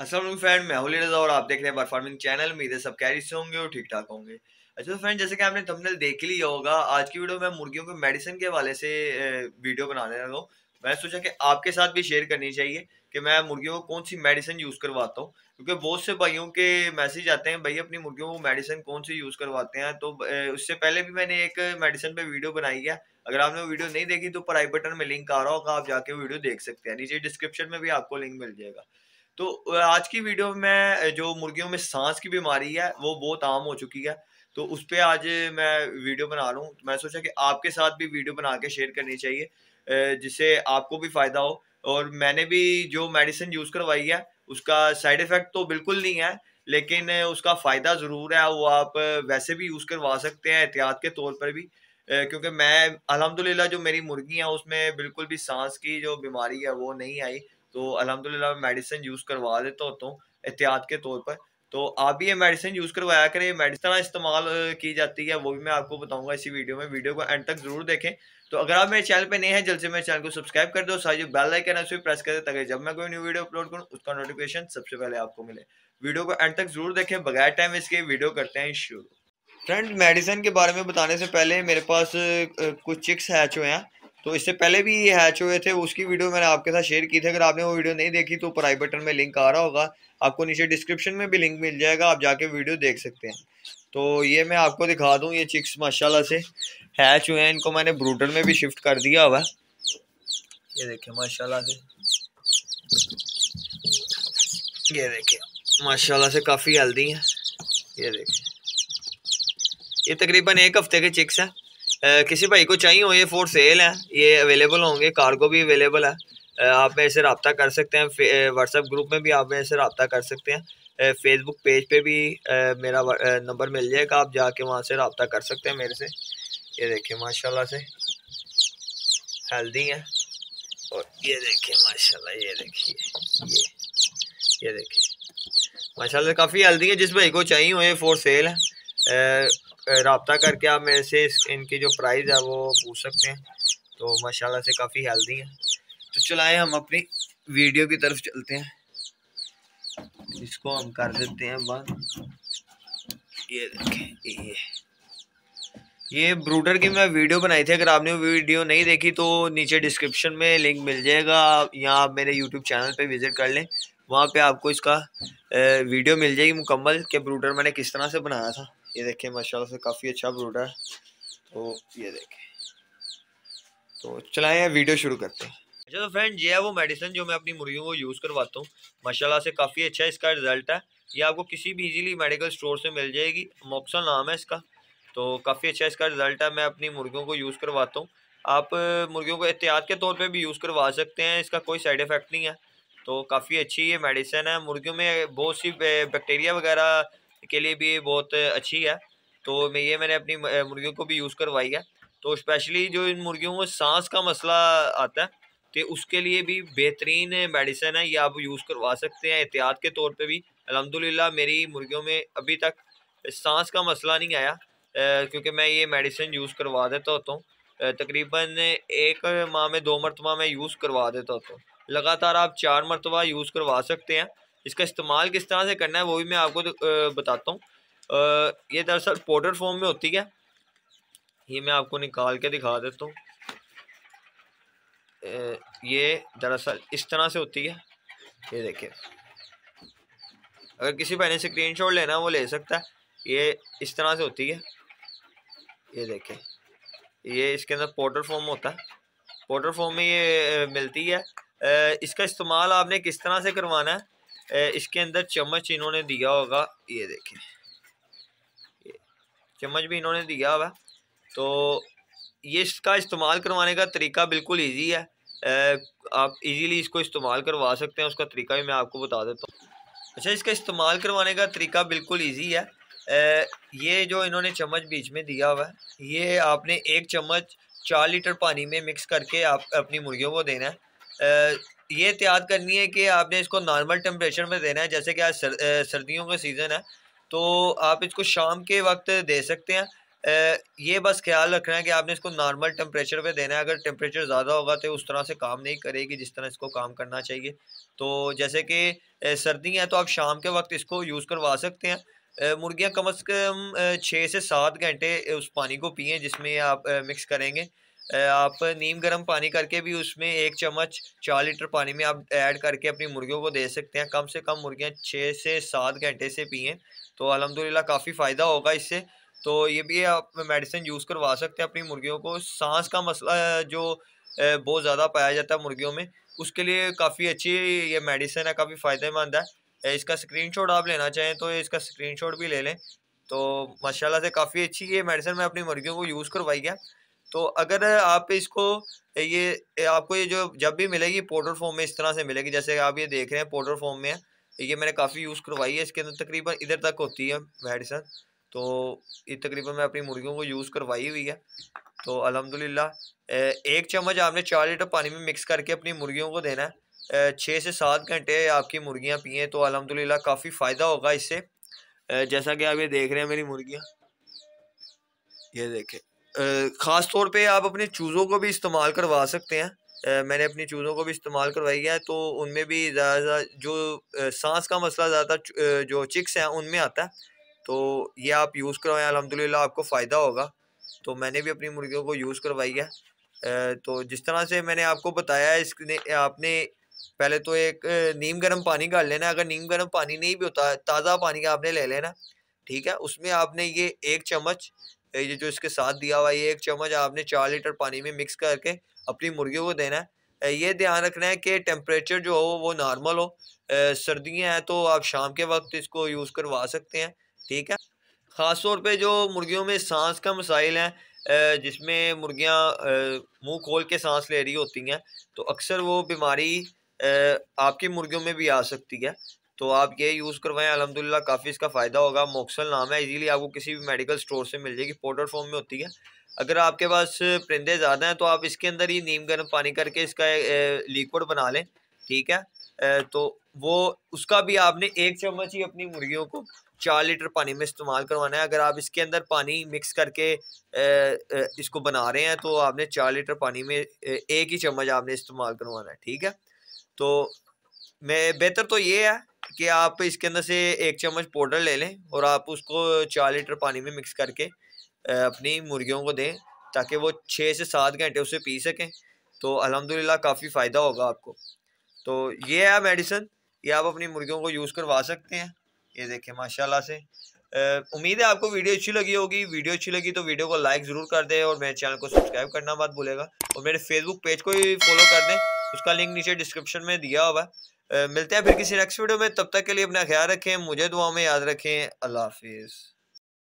असल फ्रेंड मैं होली रजा और आप देख रहे हैं परफॉर्मिंग चैनल मेरे सब कैरी से होंगे और ठीक ठाक होंगे अच्छा तो फ्रेंड जैसे कि आपने थंबनेल देख लिया होगा आज की वीडियो में मुर्गियों के मेडिसिन के वाले से वीडियो बनाने लगा हूँ मैंने सोचा कि आपके साथ भी शेयर करनी चाहिए कि मैं मुर्गियों को कौन सी मेडिसिन यूज़ करवाता हूँ क्योंकि बहुत से भाइयों के मैसेज आते हैं भाई अपनी मुर्गियों को मेडिसिन कौन सी यूज़ करवाते हैं तो उससे पहले भी मैंने एक मेडिसिन पर वीडियो बनाई है अगर आपने वीडियो नहीं देखी तो पढ़ाई बटन में लिंक आ रहा होगा आप जाके वीडियो देख सकते हैं नीचे डिस्क्रिप्शन में भी आपको लिंक मिल जाएगा तो आज की वीडियो में जो मुर्गियों में सांस की बीमारी है वो बहुत आम हो चुकी है तो उस पर आज मैं वीडियो बना रहा हूँ तो मैं सोचा कि आपके साथ भी वीडियो बना के शेयर करनी चाहिए जिससे आपको भी फ़ायदा हो और मैंने भी जो मेडिसिन यूज़ करवाई है उसका साइड इफ़ेक्ट तो बिल्कुल नहीं है लेकिन उसका फ़ायदा ज़रूर है वो आप वैसे भी यूज़ करवा सकते हैं एहतियात के तौर पर भी क्योंकि मैं अलहमदिल्ला जो मेरी मुर्गी हैं उसमें बिल्कुल भी सांस की जो बीमारी है वो नहीं आई तो अलहमदिल्ला मैं मेडिसिन यूज़ करवा देता होता हूँ एहतियात के तौर पर तो आप भी ये मेडिसिन यूज़ करवाया करें ये मेडिसिन इस्तेमाल की जाती है वो भी मैं आपको बताऊंगा इसी वीडियो में वीडियो को एंड तक जरूर देखें तो अगर आप मेरे चैनल पे नए हैं जल्द से मेरे चैनल को सब्सक्राइब कर दो साथ जो बेल आइकन है उसे प्रेस कर दे ताकि जब मैं कोई न्यू वीडियो अपलोड करूँ उसका नोटिफिकेशन सबसे पहले आपको मिले वीडियो को एंड तक जरूर देखें बगैर टाइम इसके वीडियो करते हैं शुरू फ्रेंड मेडिसिन के बारे में बताने से पहले मेरे पास कुछ चिक्स हैच हुए हैं तो इससे पहले भी ये हैच हुए थे उसकी वीडियो मैंने आपके साथ शेयर की थी अगर आपने वो वीडियो नहीं देखी तो ऊपर आई बटन में लिंक आ रहा होगा आपको नीचे डिस्क्रिप्शन में भी लिंक मिल जाएगा आप जाके वीडियो देख सकते हैं तो ये मैं आपको दिखा दूँ ये चिक्स माशाला से हैच हुए हैं इनको मैंने ब्रूटर में भी शिफ्ट कर दिया हुआ ये देखिए माशाला से ये देखिए माशाला से काफ़ी हेल्दी हैं ये देखिए ये तकरीबन एक हफ्ते के चिक्स हैं किसी भाई को चाहिए हो ये फोर सेल है ये अवेलेबल होंगे कार्गो भी अवेलेबल है आप मेरे से रबता कर सकते हैं व्हाट्सएप ग्रुप में भी आप मेरे से रबता कर सकते हैं फेसबुक पेज पे भी मेरा नंबर मिल जाएगा आप जाके वहाँ से रबता कर सकते हैं मेरे से ये देखिए माशाल्लाह से हेल्दी है और ये देखिए माशाल्लाह ये देखिए ये ये देखिए माशाल्लाह काफ़ी हेल्दी है जिस भाई को चाहिए हो ये फोर सेल है रबता करके आप मेरे से इनके जो प्राइस है वो पूछ सकते हैं तो माशाल्लाह से काफ़ी हेल्दी है तो चलाए हम अपनी वीडियो की तरफ चलते हैं इसको हम कर देते हैं बंद ये देखें ये ये ब्रूडर की मैं वीडियो बनाई थी अगर आपने वो वीडियो नहीं देखी तो नीचे डिस्क्रिप्शन में लिंक मिल जाएगा या आप मेरे यूट्यूब चैनल पे विज़िट कर लें वहाँ पे आपको इसका वीडियो मिल जाएगी मुकम्मल कि ब्रूडर मैंने किस तरह से बनाया था ये देखें माशाल्लाह से काफ़ी अच्छा ब्रूड है तो ये देखें तो चलाएँ वीडियो शुरू करते हैं अच्छा तो फ्रेंड ये है वो मेडिसिन जो मैं अपनी मुर्गियों को यूज़ करवाता हूँ माशाल्लाह से काफ़ी अच्छा इसका रिज़ल्ट है ये आपको किसी भी इजीली मेडिकल स्टोर से मिल जाएगी मोक्सा नाम है इसका तो काफ़ी अच्छा इसका रिज़ल्ट है मैं अपनी मुर्गियों को यूज़ करवाता हूँ आप मुर्गियों को एहतियात के तौर पर भी यूज़ करवा सकते हैं इसका कोई साइड इफ़ेक्ट नहीं है तो काफ़ी अच्छी ये मेडिसिन है मुर्गियों में बहुत सी बैक्टीरिया वगैरह के लिए भी ये बहुत अच्छी है तो मैं ये मैंने अपनी मुर्गियों को भी यूज़ करवाई है तो स्पेशली जो इन मुर्गियों में सांस का मसला आता है तो उसके लिए भी बेहतरीन मेडिसिन है ये आप यूज़ करवा सकते हैं एहतियात के तौर पे भी अलहमदिल्ला मेरी मुर्गियों में अभी तक सांस का मसला नहीं आया क्योंकि मैं ये मेडिसिन यूज़ करवा देता होता हूँ तकरीबन एक माह में दो मरतबा मैं यूज़ करवा देता होता हूँ लगातार आप चार मरतबा यूज़ करवा सकते हैं इसका इस्तेमाल किस तरह से करना है वो भी मैं आपको तो बताता हूँ ये दरअसल पोटर फॉर्म में होती है ये मैं आपको निकाल के दिखा देता हूँ ये दरअसल इस तरह से होती है ये देखिए अगर किसी पहले स्क्रीन शॉट लेना है वो ले सकता है ये इस तरह से होती है ये देखिए ये इसके अंदर पोर्टर फॉर्म होता है पोर्टर फॉर्म में ये मिलती है इसका इस्तेमाल आपने किस तरह से करवाना है इसके अंदर चम्मच इन्होंने दिया होगा ये देखें चम्मच भी इन्होंने दिया हुआ तो ये इसका इस्तेमाल करवाने का तरीका बिल्कुल इजी है आप इजीली इसको इस्तेमाल करवा सकते हैं उसका तरीका भी मैं आपको बता देता हूँ अच्छा इसका इस्तेमाल करवाने का तरीका बिल्कुल इजी है ये जो इन्होंने चम्मच बीच में दिया हुआ है ये आपने एक चम्मच चार लीटर पानी में मिक्स करके आप अपनी मुर्गियों को देना है ये एहतियात करनी है कि आपने इसको नॉर्मल टेम्परेचर में देना है जैसे कि आज सर, सर्दियों का सीज़न है तो आप इसको शाम के वक्त दे सकते हैं ये बस ख्याल रखना है कि आपने इसको नॉर्मल टेम्परेचर पे देना है अगर टेम्परेचर ज़्यादा होगा तो उस तरह से काम नहीं करेगी जिस तरह इसको काम करना चाहिए तो जैसे कि सर्दी है तो आप शाम के वक्त इसको यूज़ करवा सकते हैं मुर्गियाँ कम अज़ कम छः से सात घंटे उस पानी को पिए जिसमें आप मिक्स करेंगे आप नीम गर्म पानी करके भी उसमें एक चम्मच चार लीटर पानी में आप ऐड करके अपनी मुर्गियों को दे सकते हैं कम से कम मुर्गियाँ छः से सात घंटे से पिए तो अलहमदिल्ला काफ़ी फ़ायदा होगा इससे तो ये भी आप मेडिसिन यूज़ करवा सकते हैं अपनी मुर्गियों को सांस का मसला जो बहुत ज़्यादा पाया जाता है मुर्गियों में उसके लिए काफ़ी अच्छी ये मेडिसिन है काफ़ी फ़ायदेमंद है इसका स्क्रीनशॉट आप लेना चाहें तो इसका स्क्रीनशॉट भी ले लें तो माशाल्लाह से काफ़ी अच्छी ये मेडिसिन मैं अपनी मुर्गियों को यूज़ करवाई है तो अगर आप इसको ये आपको ये जो जब भी मिलेगी पोर्टल फॉर्म में इस तरह से मिलेगी जैसे आप ये देख रहे हैं पोर्टल फॉर्म में ये मैंने काफ़ी यूज़ करवाई है इसके अंदर तकरीबन इधर तक होती है मेडिसन तो ये तकरीबन मैं अपनी मुर्गियों को यूज़ करवाई हुई है तो अलहमदिल्ला एक चम्मच आपने चार लीटर पानी में मिक्स करके अपनी मुर्गियों को देना है छः से सात घंटे आपकी मुर्गियाँ पिए तो अलहमदिल्ला काफ़ी फ़ायदा होगा इससे जैसा कि आप ये देख रहे हैं मेरी मुर्गियाँ ये देखें ख़ास तौर पे आप अपने चूज़ों को भी इस्तेमाल करवा सकते हैं आ, मैंने अपनी चूज़ों को भी इस्तेमाल करवाई है तो उनमें भी ज़्यादा जो सांस का मसला ज़्यादातर जो चिक्स हैं उनमें आता है तो ये आप यूज़ करवाएं अलहमदिल्ला आपको फ़ायदा होगा तो मैंने भी अपनी मुर्गियों को यूज़ करवाई है तो जिस तरह से मैंने आपको बताया इसने आपने पहले तो एक नीम गर्म पानी डाल लेना अगर नीम गर्म पानी नहीं भी होता ताज़ा पानी का आपने ले लेना ठीक है उसमें आपने ये एक चम्मच ये जो इसके साथ दिया हुआ है ये एक चम्मच आपने चार लीटर पानी में मिक्स करके अपनी मुर्गियों को देना है ये ध्यान रखना है कि टेम्परेचर जो हो वो नॉर्मल हो सर्दियाँ हैं तो आप शाम के वक्त इसको यूज़ करवा सकते हैं ठीक है ख़ास तौर पर जो मुर्गियों में सांस का मसाइल है जिसमें मुर्गियाँ मुँह खोल के सांस ले रही होती हैं तो अक्सर वो बीमारी आपकी मुर्गियों में भी आ सकती है तो आप ये यूज़ करवाएं अलहमदिल्ला काफ़ी इसका फ़ायदा होगा मोक्सल नाम है इजीली आपको किसी भी मेडिकल स्टोर से मिल जाएगी पाउडर फॉर्म में होती है अगर आपके पास परिंदे ज़्यादा हैं तो आप इसके अंदर ही नीम गर्म पानी करके इसका लिक्विड बना लें ठीक है तो वो उसका भी आपने एक चम्मच ही अपनी मुर्गियों को चार लीटर पानी में इस्तेमाल करवाना है अगर आप इसके अंदर पानी मिक्स करके इसको बना रहे हैं तो आपने चार लीटर पानी में एक ही चम्मच आपने इस्तेमाल करवाना है ठीक है तो मैं बेहतर तो ये है कि आप इसके अंदर से एक चम्मच पाउडर ले लें और आप उसको चार लीटर पानी में मिक्स करके अपनी मुर्गियों को दें ताकि वो छः से सात घंटे उसे पी सकें तो अलहमदिल्ला काफ़ी फ़ायदा होगा आपको तो ये है मेडिसन ये आप अपनी मुर्गियों को यूज़ करवा सकते हैं ये देखें माशाल्लाह से उम्मीद है आपको वीडियो अच्छी लगी होगी वीडियो अच्छी लगी तो वीडियो को लाइक ज़रूर कर दें और मेरे चैनल को सब्सक्राइब करना मत भूलेगा और मेरे फेसबुक पेज को भी फॉलो कर दें उसका लिंक नीचे डिस्क्रिप्शन में दिया हुआ है मिलते हैं फिर किसी नेक्स्ट वीडियो में तब तक के लिए अपना ख्याल रखें मुझे दुआ में याद रखें अल्लाह हाफिज़